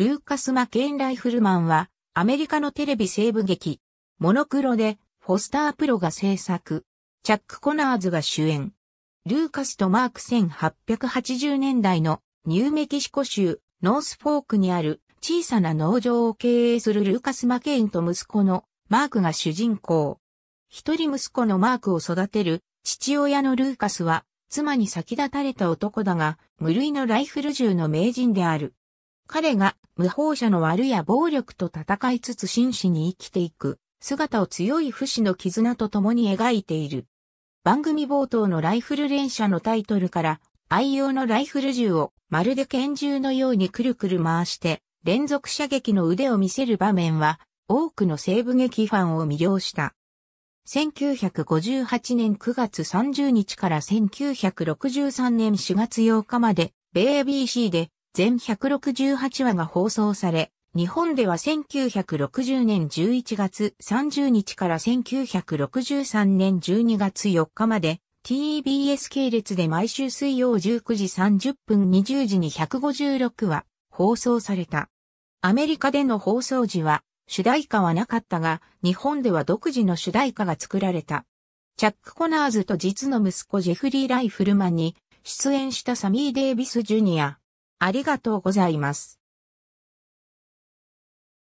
ルーカス・マケン・ライフルマンは、アメリカのテレビ西部劇、モノクロで、フォスター・プロが制作、チャック・コナーズが主演。ルーカスとマーク1880年代のニューメキシコ州ノースフォークにある小さな農場を経営するルーカス・マケインと息子のマークが主人公。一人息子のマークを育てる父親のルーカスは妻に先立たれた男だが無類のライフル銃の名人である。彼が無法者の悪や暴力と戦いつつ真摯に生きていく、姿を強い不死の絆と共に描いている。番組冒頭のライフル連射のタイトルから、愛用のライフル銃をまるで拳銃のようにくるくる回して、連続射撃の腕を見せる場面は、多くの西部劇ファンを魅了した。1958年9月30日から1963年4月8日まで、ベビーシ c で全168話が放送され、日本では1960年11月30日から1963年12月4日まで TBS 系列で毎週水曜19時30分20時に156話放送された。アメリカでの放送時は主題歌はなかったが日本では独自の主題歌が作られた。チャック・コナーズと実の息子ジェフリー・ライフルマンに出演したサミー・デイビス・ジュニア。ありがとうございます。